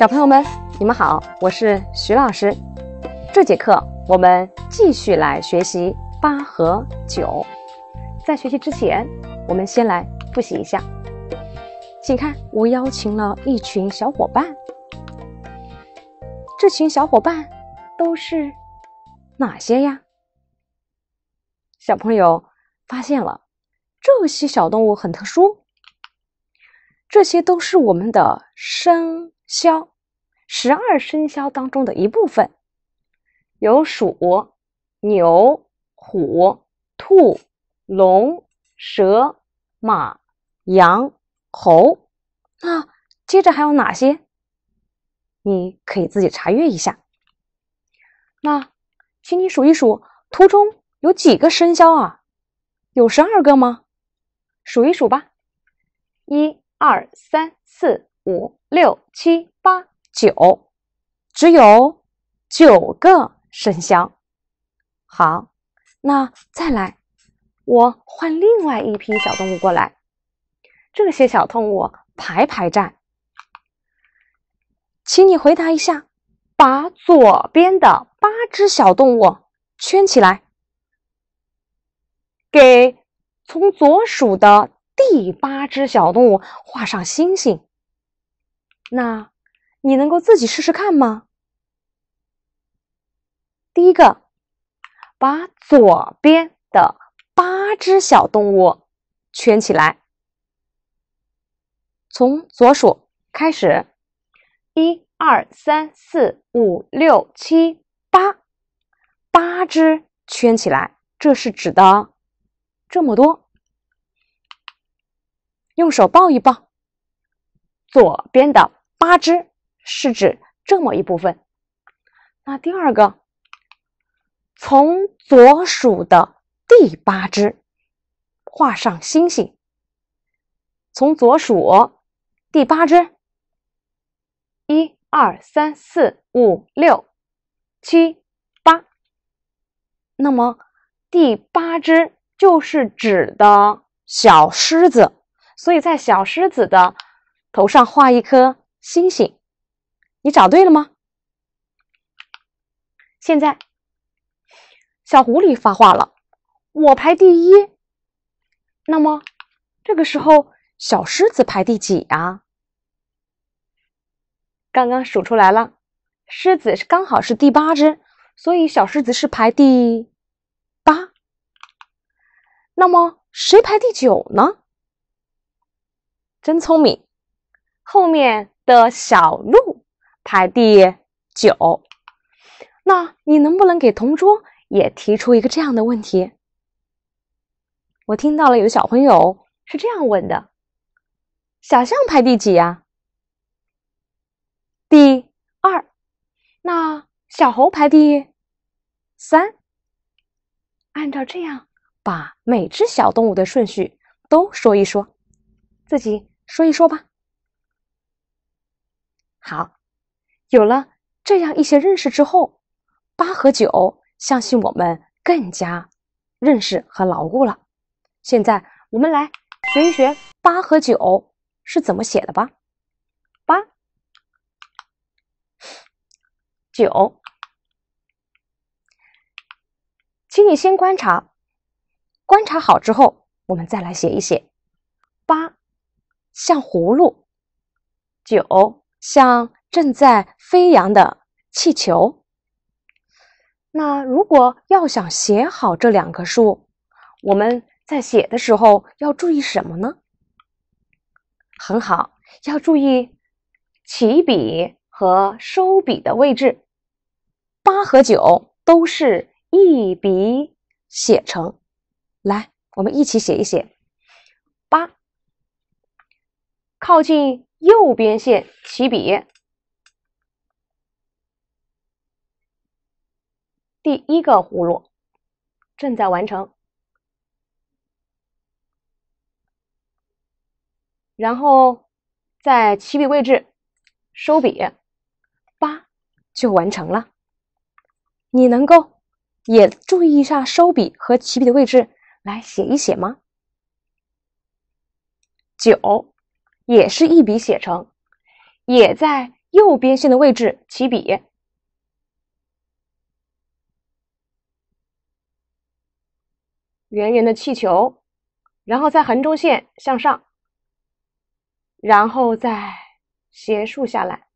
小朋友们，你们好，我是徐老师。这节课我们继续来学习八和九。在学习之前，我们先来复习一下。请看，我邀请了一群小伙伴。这群小伙伴都是哪些呀？小朋友发现了，这些小动物很特殊，这些都是我们的生。肖，十二生肖当中的一部分，有鼠、牛、虎、兔、龙、蛇、马、羊、猴。那接着还有哪些？你可以自己查阅一下。那请你数一数，图中有几个生肖啊？有十二个吗？数一数吧。一、二、三、四、五、六、七。九，只有九个生肖。好，那再来，我换另外一批小动物过来。这些小动物排排站，请你回答一下，把左边的八只小动物圈起来，给从左数的第八只小动物画上星星。那。你能够自己试试看吗？第一个，把左边的八只小动物圈起来，从左数开始，一二三四五六七八，八只圈起来，这是指的这么多，用手抱一抱左边的八只。是指这么一部分。那第二个，从左数的第八只画上星星。从左数第八只，一、二、三、四、五、六、七、八。那么第八只就是指的小狮子，所以在小狮子的头上画一颗星星。你找对了吗？现在小狐狸发话了，我排第一。那么这个时候，小狮子排第几啊？刚刚数出来了，狮子是刚好是第八只，所以小狮子是排第八。那么谁排第九呢？真聪明，后面的小鹿。排第九，那你能不能给同桌也提出一个这样的问题？我听到了有小朋友是这样问的：“小象排第几呀？”第二，那小猴排第三。按照这样，把每只小动物的顺序都说一说，自己说一说吧。好。有了这样一些认识之后，八和九，相信我们更加认识和牢固了。现在我们来学一学八和九是怎么写的吧。八九，请你先观察，观察好之后，我们再来写一写。八像葫芦，九像。正在飞扬的气球。那如果要想写好这两个数，我们在写的时候要注意什么呢？很好，要注意起笔和收笔的位置。八和九都是一笔写成。来，我们一起写一写八，靠近右边线起笔。第一个葫芦正在完成，然后在起笔位置收笔，八就完成了。你能够也注意一下收笔和起笔的位置，来写一写吗？九也是一笔写成，也在右边线的位置起笔。圆圆的气球，然后在横中线向上，然后再斜竖下来。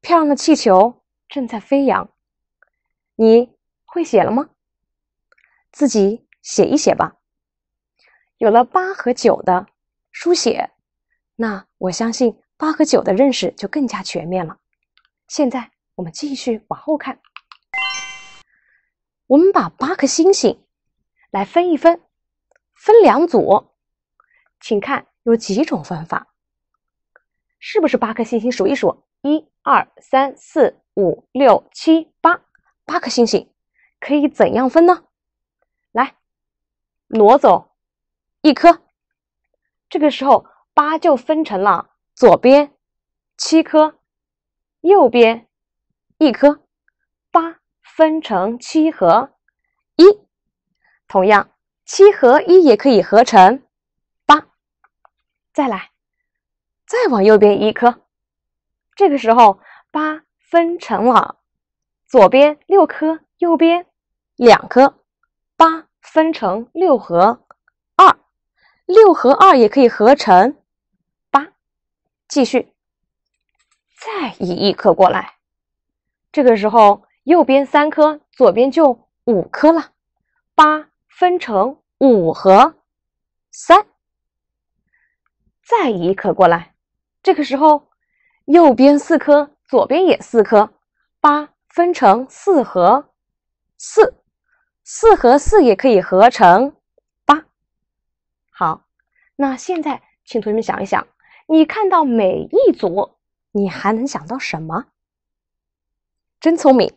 漂亮的气球正在飞扬，你会写了吗？自己写一写吧。有了八和九的书写，那我相信八和九的认识就更加全面了。现在我们继续往后看。我们把八颗星星来分一分，分两组，请看有几种分法，是不是八颗星星数一数，一、二、三、四、五、六、七、八，八颗星星可以怎样分呢？来，挪走一颗，这个时候八就分成了左边七颗，右边一颗，八。分成七和一，同样七和一也可以合成八。再来，再往右边一颗，这个时候八分成了左边六颗，右边两颗。八分成六和二，六和二也可以合成八。继续，再移一颗过来，这个时候。右边三颗，左边就五颗了。八分成五和三，再移一颗过来，这个时候右边四颗，左边也四颗。八分成四和四，四和四也可以合成八。好，那现在请同学们想一想，你看到每一组，你还能想到什么？真聪明！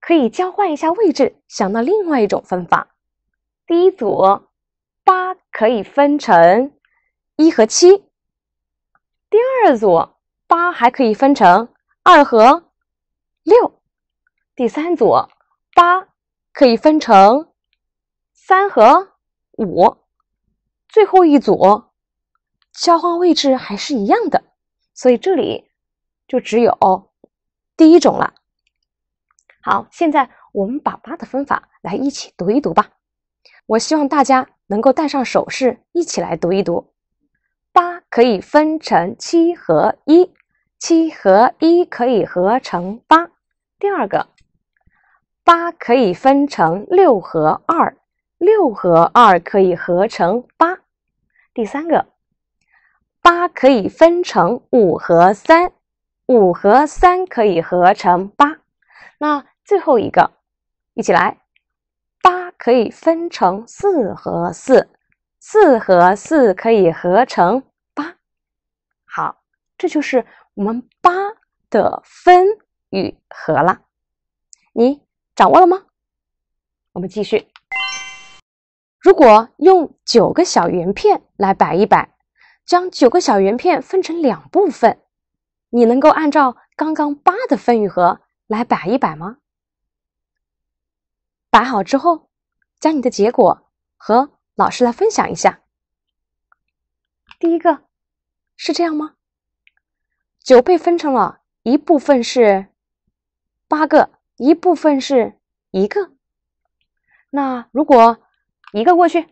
可以交换一下位置，想到另外一种分法。第一组八可以分成一和七，第二组八还可以分成二和六，第三组八可以分成三和五，最后一组交换位置还是一样的，所以这里就只有第一种了。好，现在我们把八的分法来一起读一读吧。我希望大家能够带上手势一起来读一读。八可以分成七和一，七和一可以合成八。第二个，八可以分成六和二，六和二可以合成八。第三个，八可以分成五和三，五和三可以合成八。那最后一个，一起来，八可以分成四和四，四和四可以合成八。好，这就是我们八的分与合了。你掌握了吗？我们继续。如果用九个小圆片来摆一摆，将九个小圆片分成两部分，你能够按照刚刚八的分与合来摆一摆吗？摆好之后，将你的结果和老师来分享一下。第一个是这样吗？九被分成了一部分是八个，一部分是一个。那如果一个过去，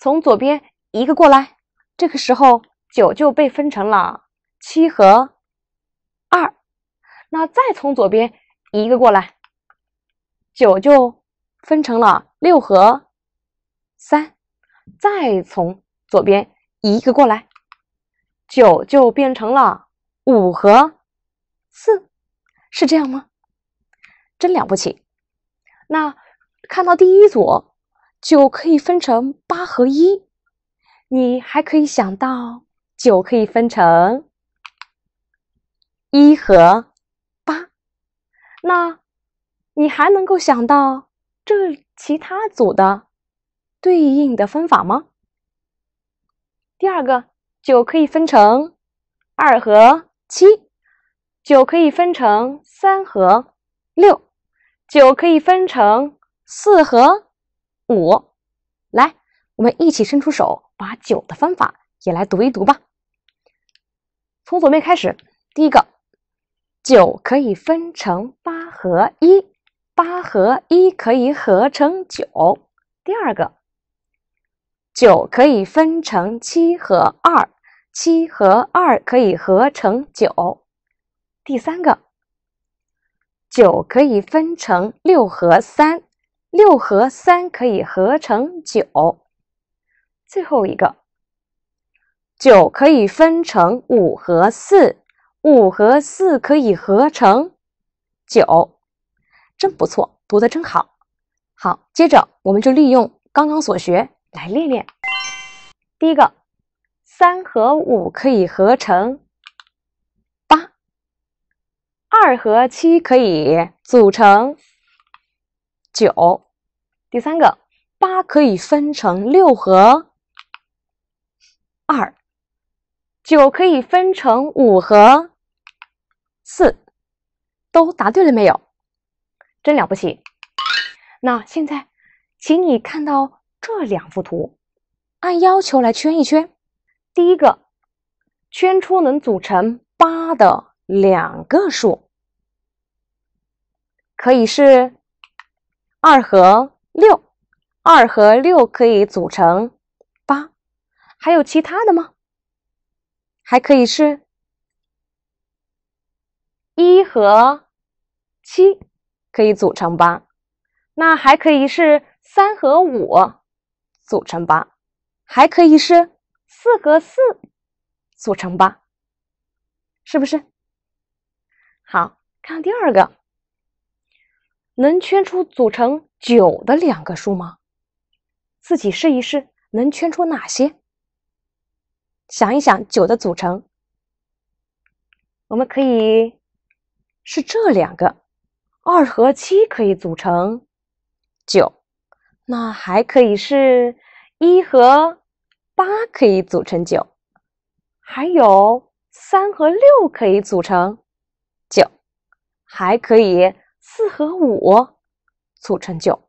从左边一个过来，这个时候九就被分成了七和二。那再从左边一个过来。九就分成了六和三，再从左边移一个过来，九就变成了五和四，是这样吗？真了不起！那看到第一组九可以分成八和一，你还可以想到九可以分成一和八，那。你还能够想到这其他组的对应的分法吗？第二个，九可以分成二和七；九可以分成三和六；九可以分成四和五。来，我们一起伸出手，把九的分法也来读一读吧。从左边开始，第一个，九可以分成八和一。八和一可以合成九。第二个，九可以分成七和二，七和二可以合成九。第三个，九可以分成六和三，六和三可以合成九。最后一个，九可以分成五和四，五和四可以合成九。真不错，读的真好。好，接着我们就利用刚刚所学来练练。第一个，三和五可以合成八，二和七可以组成九。第三个，八可以分成六和二，九可以分成五和四。都答对了没有？真了不起！那现在，请你看到这两幅图，按要求来圈一圈。第一个，圈出能组成八的两个数，可以是二和六，二和六可以组成八。还有其他的吗？还可以是一和七。可以组成八，那还可以是三和五组成八，还可以是四和四组成八，是不是？好，看第二个，能圈出组成九的两个数吗？自己试一试，能圈出哪些？想一想九的组成，我们可以是这两个。二和七可以组成九，那还可以是一和八可以组成九，还有三和六可以组成九，还可以四和五组成九，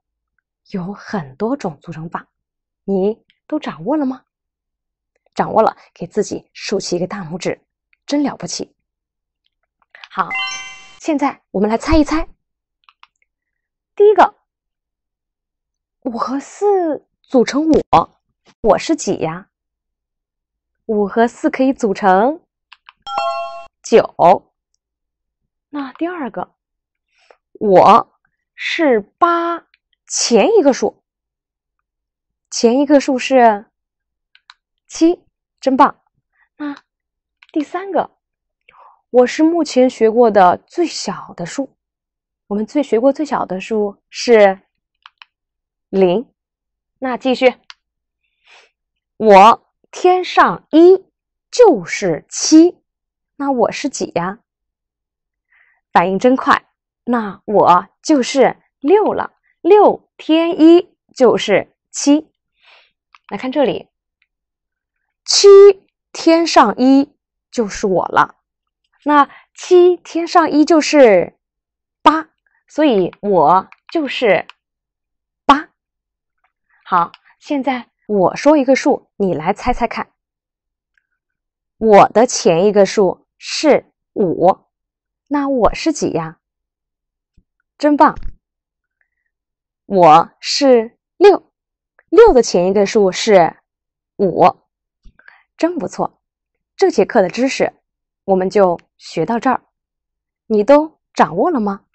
有很多种组成法，你都掌握了吗？掌握了，给自己竖起一个大拇指，真了不起！好，现在我们来猜一猜。第一个，五和四组成我，我是几呀？五和四可以组成九。那第二个，我是八，前一个数，前一个数是七，真棒。那第三个，我是目前学过的最小的数。我们最学过最小的数是零，那继续，我添上一就是七，那我是几呀？反应真快，那我就是六了。六添一就是七，来看这里，七添上一就是我了。那七添上一就是。所以，我就是八。好，现在我说一个数，你来猜猜看。我的前一个数是五，那我是几呀？真棒，我是六。六的前一个数是五，真不错。这节课的知识我们就学到这儿，你都掌握了吗？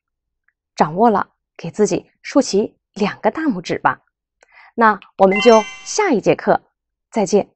掌握了，给自己竖起两个大拇指吧。那我们就下一节课再见。